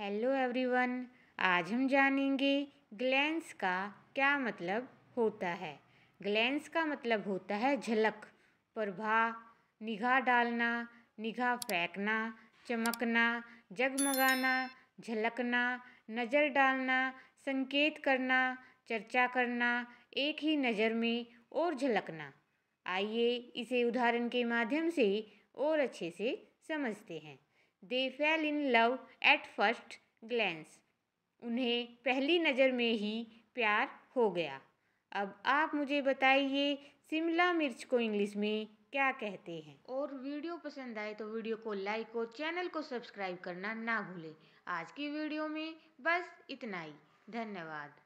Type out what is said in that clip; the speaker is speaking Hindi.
हेलो एवरीवन आज हम जानेंगे ग्लैंस का क्या मतलब होता है ग्लैंस का मतलब होता है झलक प्रभा निगाह डालना निगाह फेंकना चमकना जगमगाना झलकना नज़र डालना संकेत करना चर्चा करना एक ही नज़र में और झलकना आइए इसे उदाहरण के माध्यम से और अच्छे से समझते हैं they fell in love at first glance उन्हें पहली नज़र में ही प्यार हो गया अब आप मुझे बताइए शिमला मिर्च को इंग्लिश में क्या कहते हैं और वीडियो पसंद आए तो वीडियो को लाइक और चैनल को सब्सक्राइब करना ना भूलें आज की वीडियो में बस इतना ही धन्यवाद